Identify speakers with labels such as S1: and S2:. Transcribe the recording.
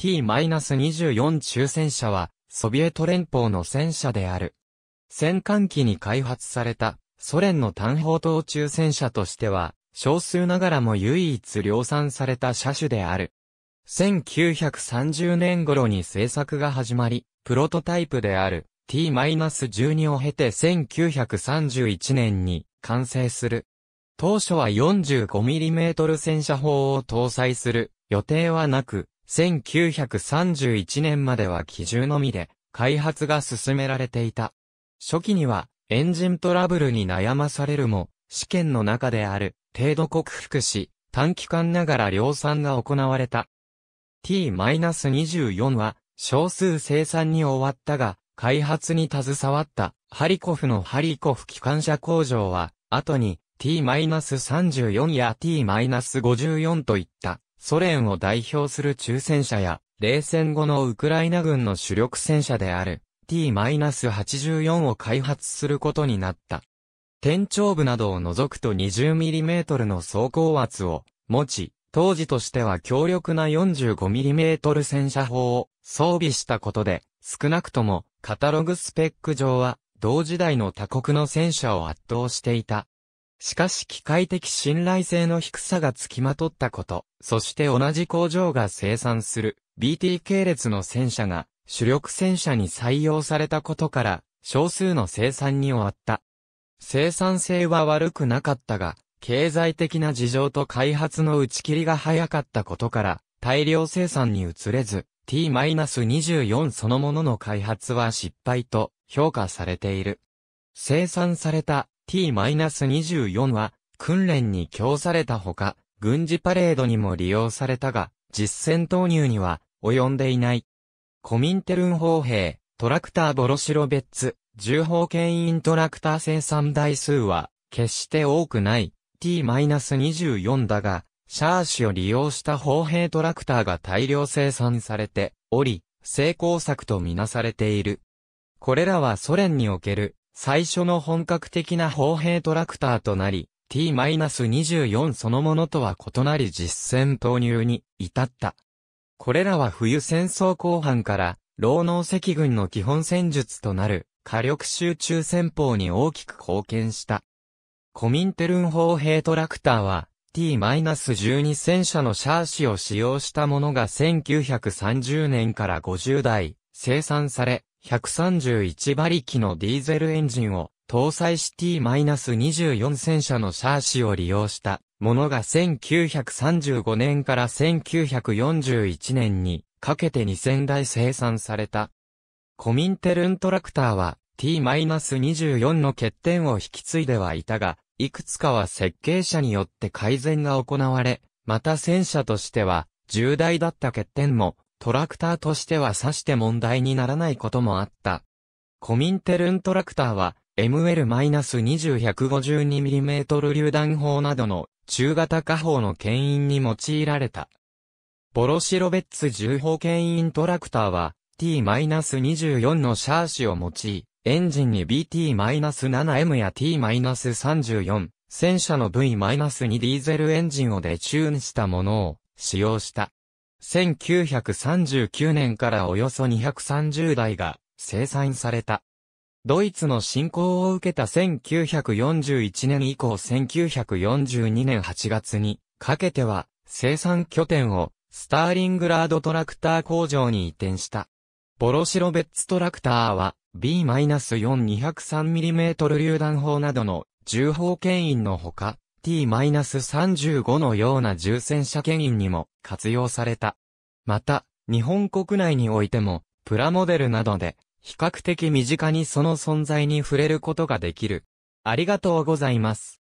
S1: T-24 抽戦車は、ソビエト連邦の戦車である。戦艦機に開発された、ソ連の単砲塔抽戦車としては、少数ながらも唯一量産された車種である。1930年頃に製作が始まり、プロトタイプである T-12 を経て1931年に完成する。当初は 45mm 戦車砲を搭載する予定はなく、1931年までは機銃のみで開発が進められていた。初期にはエンジントラブルに悩まされるも、試験の中である程度克服し、短期間ながら量産が行われた。T-24 は少数生産に終わったが、開発に携わったハリコフのハリコフ機関車工場は、後に T-34 や T-54 といったソ連を代表する中戦車や、冷戦後のウクライナ軍の主力戦車である T-84 を開発することになった。天頂部などを除くと 20mm の走行圧を持ち、当時としては強力な 45mm 戦車砲を装備したことで、少なくともカタログスペック上は同時代の他国の戦車を圧倒していた。しかし機械的信頼性の低さが付きまとったこと、そして同じ工場が生産する BT 系列の戦車が主力戦車に採用されたことから少数の生産に終わった。生産性は悪くなかったが、経済的な事情と開発の打ち切りが早かったことから、大量生産に移れず、T-24 そのものの開発は失敗と評価されている。生産された T-24 は訓練に供されたほか、軍事パレードにも利用されたが、実戦投入には及んでいない。コミンテルン砲兵、トラクターボロシロベッツ、重砲牽引トラクター生産台数は、決して多くない T-24 だが、シャーシを利用した砲兵トラクターが大量生産されており、成功作とみなされている。これらはソ連における最初の本格的な砲兵トラクターとなり、T-24 そのものとは異なり実戦投入に至った。これらは冬戦争後半から、労農赤軍の基本戦術となる火力集中戦法に大きく貢献した。コミンテルン砲兵トラクターは T-12 戦車のシャーシを使用したものが1930年から50台生産され、131馬力のディーゼルエンジンを搭載し T-24 戦車のシャーシを利用したものが1935年から1941年にかけて2000台生産された。コミンテルントラクターは T-24 の欠点を引き継いではいたが、いくつかは設計者によって改善が行われ、また戦車としては重大だった欠点もトラクターとしては指して問題にならないこともあった。コミンテルントラクターは ML-20152mm 榴弾砲などの中型火砲の牽引に用いられた。ボロシロベッツ重砲牽引トラクターは T-24 のシャーシを用い、エンジンに BT-7M や T-34、戦車の V-2 ディーゼルエンジンをデチューンしたものを使用した。1939年からおよそ230台が生産された。ドイツの侵攻を受けた1941年以降1942年8月にかけては生産拠点をスターリングラードトラクター工場に移転した。ボロシロベッツトラクターは B-4203mm 榴弾砲などの重砲牽引のほか T-35 のような重戦車牽引にも活用された。また、日本国内においても、プラモデルなどで、比較的身近にその存在に触れることができる。ありがとうございます。